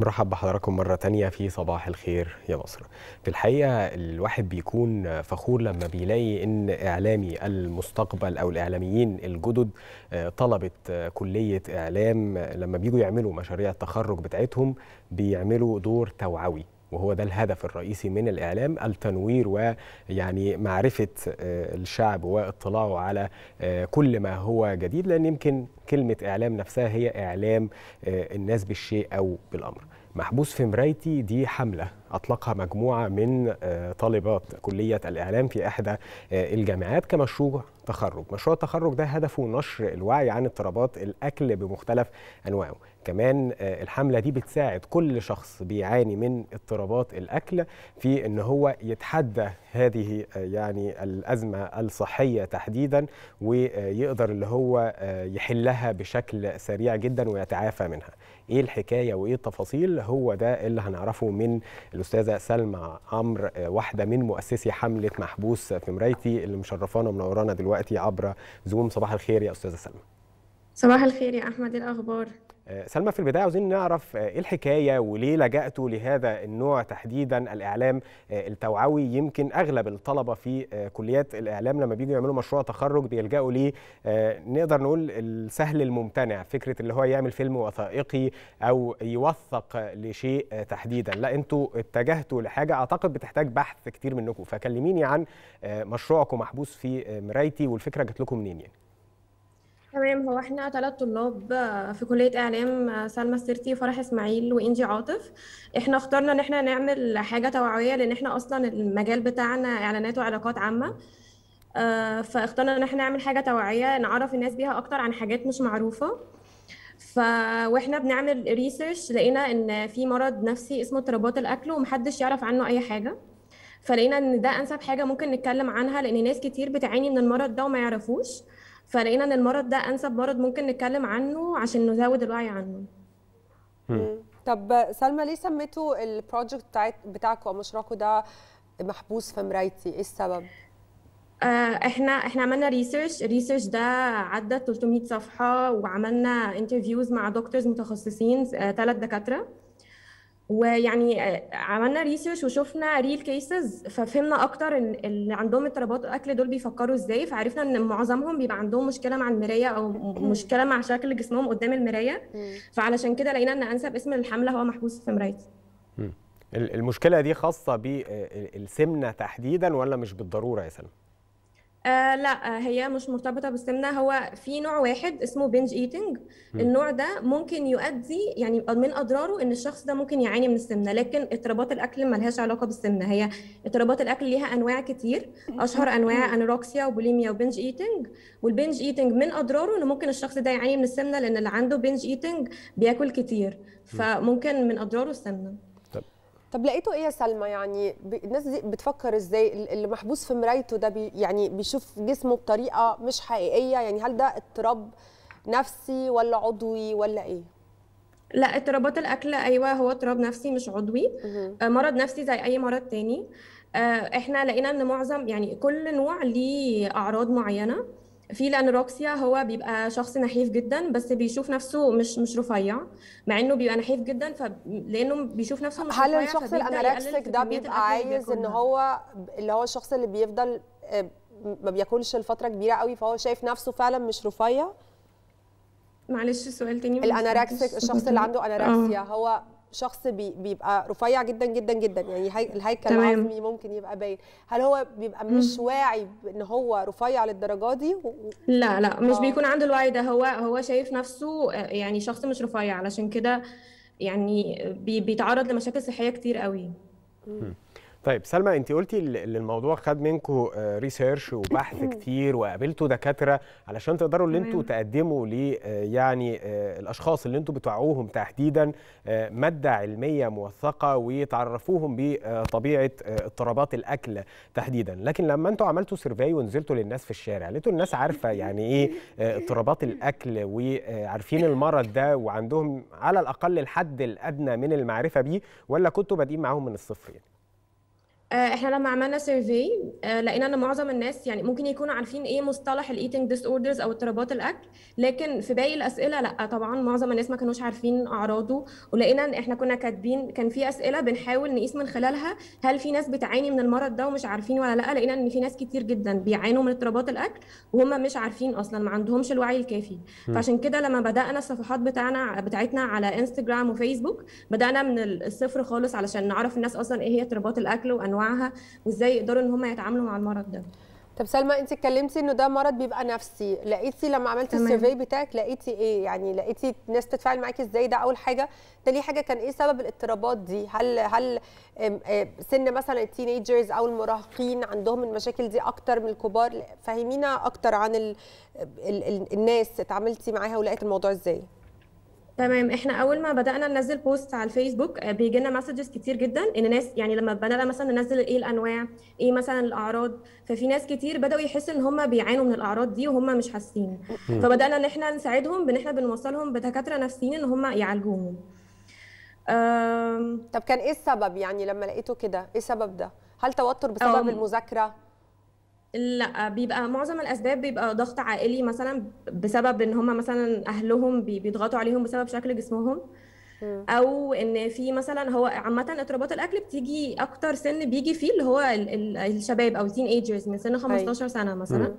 مرحب بحضراتكم مرة تانية في صباح الخير يا مصر في الحقيقة الواحد بيكون فخور لما بيلاقي ان اعلامي المستقبل او الاعلاميين الجدد آه، طلبة كلية اعلام لما بيجوا يعملوا مشاريع التخرج بتاعتهم بيعملوا دور توعوي وهو ده الهدف الرئيسي من الإعلام التنوير ويعني معرفة آه، الشعب واطلاعه على آه، كل ما هو جديد لأن يمكن كلمة إعلام نفسها هي إعلام آه، الناس بالشيء أو بالأمر محبوس في مرايتي دي حملة أطلقها مجموعة من آه، طالبات كلية الإعلام في إحدى آه، الجامعات كمشروع تخرج مشروع التخرج ده هدفه نشر الوعي عن اضطرابات الأكل بمختلف أنواعه كمان آه، الحملة دي بتساعد كل شخص بيعاني من اضطرابات الأكل في أن هو يتحدى هذه يعني الأزمة الصحية تحديدا ويقدر اللي هو يحلها بشكل سريع جدا ويتعافى منها إيه الحكاية وإيه التفاصيل هو ده اللي هنعرفه من الاستاذه سلمى عمرو آه، واحده من مؤسسي حمله محبوس في مرايتي اللي مشرفانا ومنورانا دلوقتي عبر زوم صباح الخير يا استاذه سلمى صباح الخير يا احمد إيه الاخبار آه، سلمى في البدايه عاوزين نعرف آه، ايه الحكايه وليه لجأتوا لهذا النوع تحديدا الاعلام آه، التوعوي يمكن اغلب الطلبه في كليات الاعلام لما بييجوا يعملوا مشروع تخرج بيلجأوا ليه نقدر نقول السهل الممتنع فكره اللي هو يعمل فيلم وثائقي او يوثق لشيء تحديدا لا انتوا اتجهتوا لحاجه اعتقد بتحتاج بحث كتير منكم فكلميني عن مشروعكم محبوس في مرايتي والفكره جات لكم منين يعني تمام هو احنا ثلاث طلاب آه، في كليه اعلام آه، سلمى السرتي وفرح اسماعيل وانجي عاطف احنا اخترنا ان احنا نعمل حاجه توعويه لان احنا اصلا المجال بتاعنا اعلانات وعلاقات عامه آه، فاخترنا ان احنا نعمل حاجه توعيه نعرف الناس بيها اكتر عن حاجات مش معروفه ف واحنا بنعمل ريسيرش لقينا ان في مرض نفسي اسمه اضطرابات الاكل ومحدش يعرف عنه اي حاجه فلقينا ان ده انسب حاجه ممكن نتكلم عنها لان ناس كتير بتعاني من المرض ده وما يعرفوش فلقينا ان المرض ده انسب مرض ممكن نتكلم عنه عشان نزود الوعي عنه طب سلمى ليه سميتوا البروجكت بتاعكم مشروعكم ده محبوس في مرايتي ايه السبب آه، احنا احنا عملنا ريسيرش الريسيرش ده عدى 300 صفحه وعملنا انترفيوز مع دكتورز متخصصين ثلاث آه، دكاتره ويعني آه، عملنا ريسيرش وشفنا ريل كيسز ففهمنا اكتر ان اللي عندهم اضطرابات اكل دول بيفكروا ازاي فعرفنا ان معظمهم بيبقى عندهم مشكله مع المرايه او مشكله مع شكل جسمهم قدام المرايه فعلشان كده لقينا ان انسب اسم للحمله هو محبوس في مرايتي المشكله دي خاصه بالسمنه آه، تحديدا ولا مش بالضروره يا سلمى آه لا آه، هي مش مرتبطه بالسمنه هو في نوع واحد اسمه بنج ايتنج النوع ده ممكن يؤدي يعني من اضراره ان الشخص ده ممكن يعاني من السمنه لكن اضطرابات الاكل ملهاش علاقه بالسمنه هي اضطرابات الاكل ليها انواع كتير اشهر انواع انوروكسيا وبوليميا وبنج ايتنج والبنج ايتنج من اضراره ان ممكن الشخص ده يعاني من السمنه لان اللي عنده بنج ايتنج بياكل كتير فممكن من اضراره السمنه طب لقيته ايه يا سلمى يعني الناس دي بتفكر ازاي اللي محبوس في مرايته ده بي يعني بيشوف جسمه بطريقه مش حقيقيه يعني هل ده اضطراب نفسي ولا عضوي ولا ايه لا اضطرابات الاكل ايوه هو اضطراب نفسي مش عضوي مه. آه، مرض نفسي زي اي مرض تاني آه، احنا لقينا ان معظم يعني كل نوع ليه اعراض معينه في الانوركسيا هو بيبقى شخص نحيف جدا بس بيشوف نفسه مش مش رفيع مع انه بيبقى نحيف جدا ف لانه بيشوف نفسه مش هل الشخص الانوركسيك ده بيبقى عايز ان هو اللي هو الشخص اللي بيفضل آه، ما بياكلش لفتره كبيره قوي فهو شايف نفسه فعلا مش رفيع معلش سؤال تاني الانوركسيك الشخص اللي عنده انوركسيا آه. هو شخص بي بيبقى رفيع جدا جدا جدا يعني الهيكل العظمي ممكن يبقى باين هل هو بيبقى مش واعي ان هو رفيع للدرجه دي و... لا لا مش آه. بيكون عنده الوعي ده هو هو شايف نفسه آه، يعني شخص مش رفيع علشان كده يعني بيتعرض لمشاكل صحيه كتير قوي طيب سلمى انت قلتي ان الموضوع خد منكم ريسيرش آه، وبحث كتير وقابلتوا دكاتره علشان تقدروا ان انتوا تقدموا ل آه، يعني آه، الاشخاص اللي انتوا بتوعوهم تحديدا ماده علميه موثقه وتعرفوهم بطبيعه اضطرابات الاكل تحديدا لكن لما انتوا عملتوا سيرفي ونزلتوا للناس في الشارع لقيتوا الناس عارفه يعني ايه اضطرابات الاكل وعارفين المرض ده وعندهم على الاقل الحد الادنى من المعرفه بيه ولا كنتوا بادئين معاهم من الصفر يعني آه، احنا لما عملنا سيرفي آه، لقينا ان معظم الناس يعني ممكن يكونوا عارفين ايه مصطلح الايتنج ديس اوردرز او اضطرابات الاكل لكن في باقي الاسئله لا طبعا معظم الناس ما كانوش عارفين اعراضه ولقينا ان احنا كنا كاتبين كان في اسئله بنحاول نقيس من خلالها هل في ناس بتعاني من المرض ده ومش عارفين ولا لا لقينا ان في ناس كتير جدا بيعانوا من اضطرابات الاكل وهم مش عارفين اصلا ما عندهمش الوعي الكافي فعشان كده لما بدانا الصفحات بتاعنا بتاعتنا على انستجرام وفيسبوك بدانا من الصفر خالص علشان نعرف الناس اصلا ايه هي اضطرابات الاكل وأن انواعها وازاي يقدروا ان هم يتعاملوا مع المرض ده طب سلمى انت اتكلمتي انه ده مرض بيبقى نفسي لقيتي لما عملتي السيرفي بتاعك لقيتي ايه يعني لقيتي ناس تتفاعل معاكي ازاي ده اول حاجه تاني حاجه كان ايه سبب الاضطرابات دي هل هل سن مثلا التينيجرز او المراهقين عندهم المشاكل دي اكتر من الكبار فهمينا اكتر عن الـ الـ الـ الناس اتعاملتي معاها ولقيت الموضوع ازاي تمام احنا اول ما بدانا ننزل بوست على الفيسبوك آه، بيجي لنا مسجز كتير جدا ان ناس يعني لما بدانا مثلا ننزل ايه الانواع ايه مثلا الاعراض ففي ناس كتير بداوا يحسوا ان هم بيعانوا من الاعراض دي وهم مش حاسين فبدانا ان احنا نساعدهم بان احنا بنوصلهم بدكاتره نفسيين ان هم يعالجوهم طب كان ايه السبب يعني لما لقيته كده ايه السبب ده هل توتر بسبب آه. المذاكره لا بيبقى معظم الاسباب بيبقى ضغط عائلي مثلا بسبب ان هم مثلا اهلهم بيضغطوا عليهم بسبب شكل جسمهم او ان في مثلا هو عامه اضطرابات الاكل بتيجي اكتر سن بيجي فيه اللي هو الشباب او تين ايجرز من سن 15 أيوه. سنه مثلا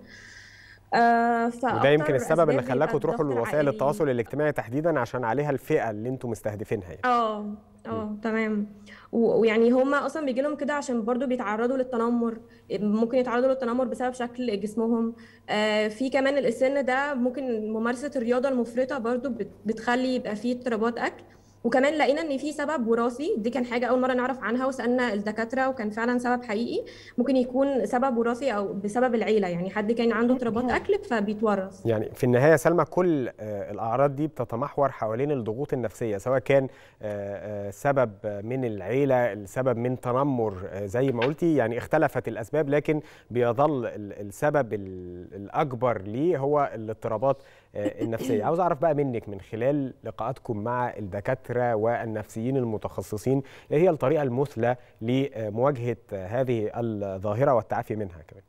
آه وده يمكن السبب اللي خلاكم تروحوا لوسائل التواصل الاجتماعي تحديدا عشان عليها الفئه اللي انتم مستهدفينها يعني. اه اه تمام و- ويعني هما اصلا بيجي لهم كده عشان برضو بيتعرضوا للتنمر ممكن يتعرضوا للتنمر بسبب شكل جسمهم آه في كمان السن ده ممكن ممارسه الرياضه المفرطه برضو بتخلي يبقى فيه اضطرابات اكل وكمان لقينا ان في سبب وراثي دي كان حاجه اول مره نعرف عنها وسالنا الدكاتره وكان فعلا سبب حقيقي ممكن يكون سبب وراثي او بسبب العيله يعني حد كان عنده اضطرابات اكل فبيتورث يعني في النهايه سلمى كل آه، الاعراض دي بتتمحور حوالين الضغوط النفسيه سواء كان آه، آه، سبب من العيله السبب من تنمر زي ما قلتي يعني اختلفت الاسباب لكن بيظل السبب الاكبر ليه هو الاضطرابات آه، النفسيه عاوز اعرف بقى منك من خلال لقاءاتكم مع الدكاتره والنفسيين المتخصصين ايه هي الطريقه المثلى لمواجهه هذه الظاهره والتعافي منها كمان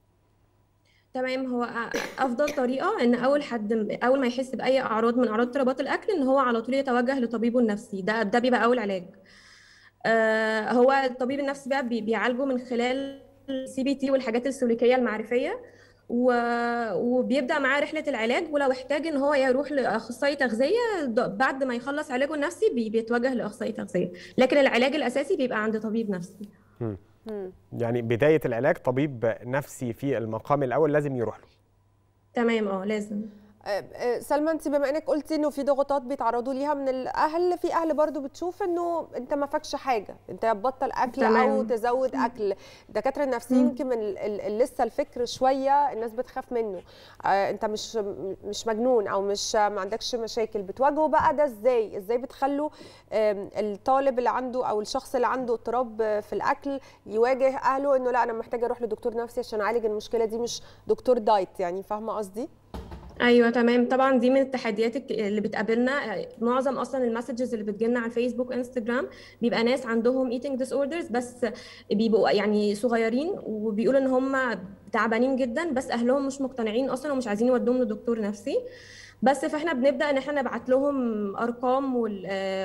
تمام هو افضل طريقه ان اول حد اول ما يحس باي اعراض من اعراض اضطرابات الاكل ان هو على طول يتوجه لطبيبه النفسي ده ده بيبقى اول علاج آه، هو الطبيب النفسي بقى بيعالجه من خلال السي بي تي والحاجات السلوكيه المعرفيه وبيبدا معاه رحله العلاج ولو احتاج ان هو يروح لاخصائي تغذيه بعد ما يخلص علاجه النفسي بيتوجه لاخصائي تغذيه لكن العلاج الاساسي بيبقى عند طبيب نفسي يعني بدايه العلاج طبيب نفسي في المقام الاول لازم يروح له تمام اه لازم آه، آه، سلمى انت بما انك قلتي انه في ضغوطات بيتعرضوا ليها من الاهل في اهل برضو بتشوف انه انت ما فاكش حاجه انت بطل اكل تمام. او تزود اكل الدكاتره النفسيين يمكن لسه الفكر شويه الناس بتخاف منه آه، انت مش مش مجنون او مش ما عندكش مشاكل بتواجهوا بقى ده ازاي ازاي بتخلوا الطالب اللي عنده او الشخص اللي عنده اضطراب في الاكل يواجه اهله انه لا انا محتاجه اروح لدكتور نفسي عشان اعالج المشكله دي مش دكتور دايت يعني فاهمه قصدي ايوه تمام طبعا دي من التحديات اللي بتقابلنا معظم اصلا المسجز اللي بتجيلنا على الفيسبوك انستجرام بيبقى ناس عندهم ايتنج ديس اوردرز بس بيبقوا يعني صغيرين وبيقولوا ان هم تعبانين جدا بس اهلهم مش مقتنعين اصلا ومش عايزين يودوهم لدكتور نفسي بس فاحنا بنبدا ان احنا نبعت لهم ارقام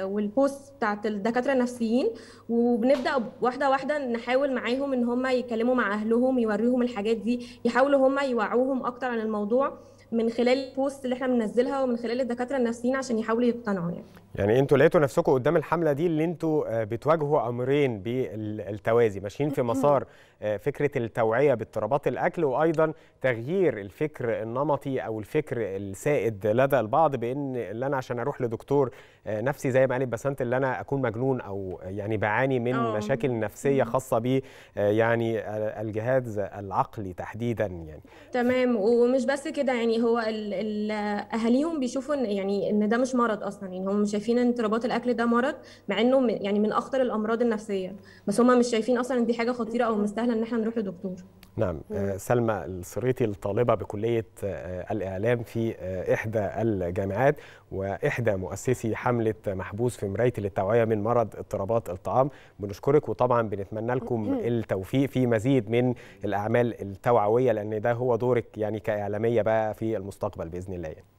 والبوست بتاعت الدكاتره النفسيين وبنبدا واحده واحده نحاول معاهم ان هم يتكلموا مع اهلهم يوريهم الحاجات دي يحاولوا هم يوعوهم اكتر عن الموضوع من خلال البوست اللي احنا بننزلها ومن خلال الدكاتره النفسيين عشان يحاولوا يقتنعوا يعني يعني انتوا لقيتوا نفسكم قدام الحمله دي اللي انتوا آه، بتواجهوا امرين بالتوازي ماشيين في مسار آه، فكره التوعيه باضطرابات الاكل وايضا تغيير الفكر النمطي او الفكر السائد لدى البعض بان اللي انا عشان اروح لدكتور آه، نفسي زي ما قالت بسنت اللي انا اكون مجنون او يعني بعاني من أوه. مشاكل نفسيه خاصه ب يعني الجهاز العقلي تحديدا يعني تمام ومش بس كده يعني هو اهاليهم بيشوفوا يعني ان ده مش مرض اصلا يعني هم مش شايفين ان اضطرابات الاكل ده مرض مع انه يعني من اخطر الامراض النفسيه بس هم مش شايفين اصلا ان دي حاجه خطيره او مستاهله ان احنا نروح لدكتور نعم آه، سلمى الصريتي الطالبه بكليه آه، الاعلام في آه، احدى الجامعات واحدى مؤسسي حمله محبوس في مرايه للتوعيه من مرض اضطرابات الطعام بنشكرك وطبعا بنتمنى لكم التوفيق في مزيد من الاعمال التوعويه لان ده هو دورك يعني كاعلاميه بقى في المستقبل باذن الله